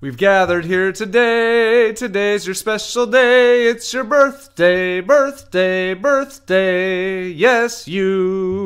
We've gathered here today. Today's your special day. It's your birthday, birthday, birthday. Yes, you.